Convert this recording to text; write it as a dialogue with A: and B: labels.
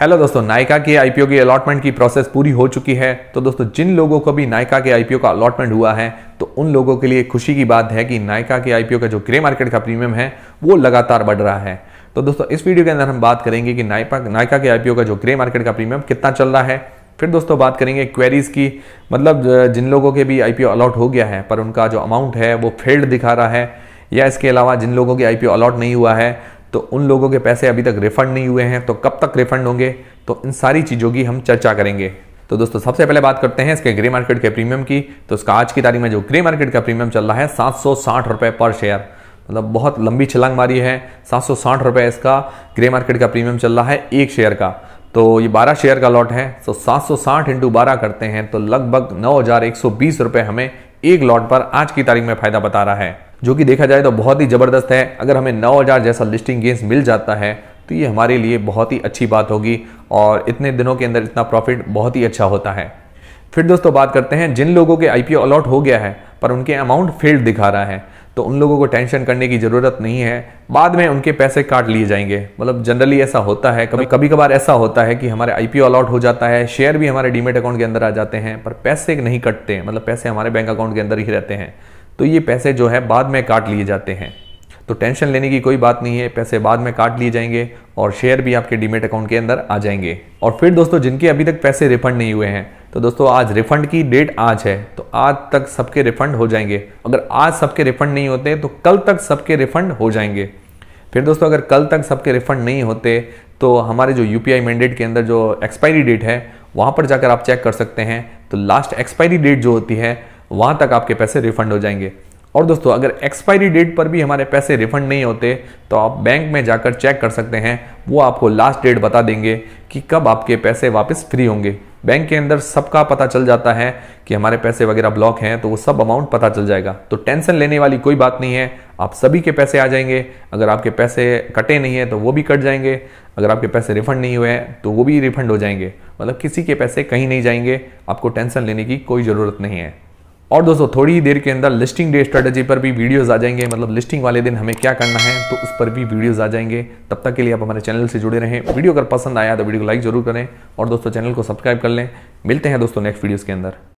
A: hello दोस्तों नायका के IPO की अलॉटमेंट की प्रोसेस पूरी हो चुकी है तो दोस्तों जिन लोगों को भी नायका के आईपीओ का अलॉटमेंट हुआ है तो उन लोगों के लिए खुशी की बात है कि नायका के आईपीओ का जो ग्रे मार्केट का प्रीमियम है वो लगातार बढ़ रहा है तो दोस्तों इस वीडियो के अंदर हम बात करेंगे कि नायका नायका के आईपीओ का जो ग्रे मार्केट का प्रीमियम कितना चल रहा है फिर दोस्तों बात करेंगे क्वेरीज की मतलब जिन लोगों के भी आईपीओ अलॉट हो गया है पर उनका जो अमाउंट है वो फेल्ड दिखा रहा है या इसके अलावा जिन लोगों के आईपीओ अलॉट नहीं हुआ है तो उन लोगों के पैसे अभी तक रिफंड नहीं हुए हैं तो कब तक रिफंड होंगे तो इन सारी चीज़ों की हम चर्चा करेंगे तो दोस्तों सबसे पहले बात करते हैं इसके ग्रे मार्केट के प्रीमियम की तो इसका आज की तारीख में जो ग्रे मार्केट का प्रीमियम चल रहा है सात सौ साठ पर शेयर मतलब बहुत लंबी छलांग मारी है सात सौ साठ रुपये इसका ग्रे मार्केट का प्रीमियम चल रहा है एक शेयर का तो ये 12 शेयर का लॉट है तो सात सौ साठ इंटू बारह करते हैं तो लगभग नौ हज़ार एक सौ बीस रुपये हमें एक लॉट पर आज की तारीख में फ़ायदा बता रहा है जो कि देखा जाए तो बहुत ही ज़बरदस्त है अगर हमें नौ हज़ार जैसा लिस्टिंग गेंस मिल जाता है तो ये हमारे लिए बहुत ही अच्छी बात होगी और इतने दिनों के अंदर इतना प्रॉफिट बहुत ही अच्छा होता है फिर दोस्तों बात करते हैं जिन लोगों के आई अलॉट हो गया है पर उनके अमाउंट फेल्ड दिखा रहा है तो उन लोगों को टेंशन करने की ज़रूरत नहीं है बाद में उनके पैसे काट लिए जाएंगे मतलब जनरली ऐसा होता है कभी कभी कभार ऐसा होता है कि हमारे आई अलॉट हो जाता है शेयर भी हमारे डीमेट अकाउंट के अंदर आ जाते हैं पर पैसे नहीं कटते मतलब पैसे हमारे बैंक अकाउंट के अंदर ही रहते हैं तो ये पैसे जो है बाद में काट लिए जाते हैं तो टेंशन लेने की कोई बात नहीं है पैसे बाद में काट लिए जाएंगे और शेयर भी आपके डीमेट अकाउंट के अंदर आ जाएंगे और फिर दोस्तों जिनके अभी तक पैसे रिफंड नहीं हुए हैं तो दोस्तों आज रिफंड की डेट आज है तो आज तक सबके रिफंड हो जाएंगे अगर आज सबके रिफंड नहीं होते तो कल तक सबके रिफंड हो जाएंगे फिर दोस्तों अगर कल तक सबके रिफंड नहीं होते तो हमारे जो यू पी मैंडेट के अंदर जो एक्सपायरी डेट है वहाँ पर जाकर आप चेक कर सकते हैं तो लास्ट एक्सपायरी डेट जो होती है वहाँ तक आपके पैसे रिफंड हो जाएंगे और दोस्तों अगर एक्सपायरी डेट पर भी हमारे पैसे रिफंड नहीं होते तो आप बैंक में जाकर चेक कर सकते हैं वो आपको लास्ट डेट बता देंगे कि कब आपके पैसे वापस फ्री होंगे बैंक के अंदर सबका पता चल जाता है कि हमारे पैसे वगैरह ब्लॉक हैं तो वो सब अमाउंट पता चल जाएगा तो टेंशन लेने वाली कोई बात नहीं है आप सभी के पैसे आ जाएंगे अगर आपके पैसे कटे नहीं हैं तो वो भी कट जाएंगे अगर आपके पैसे रिफंड नहीं हुए हैं तो वो भी रिफंड हो जाएंगे मतलब किसी के पैसे कहीं नहीं जाएंगे आपको टेंशन लेने की कोई ज़रूरत नहीं है और दोस्तों थोड़ी ही देर के अंदर लिस्टिंग डे स्ट्रेटजी पर भी वीडियोस आ जाएंगे मतलब लिस्टिंग वाले दिन हमें क्या करना है तो उस पर भी वीडियोस आ जाएंगे तब तक के लिए आप हमारे चैनल से जुड़े रहें वीडियो अगर पसंद आया तो वीडियो को लाइक जरूर करें और दोस्तों चैनल को सब्सक्राइब कर लें मिलते हैं दोस्तों नेक्स्ट वीडियोज़ के अंदर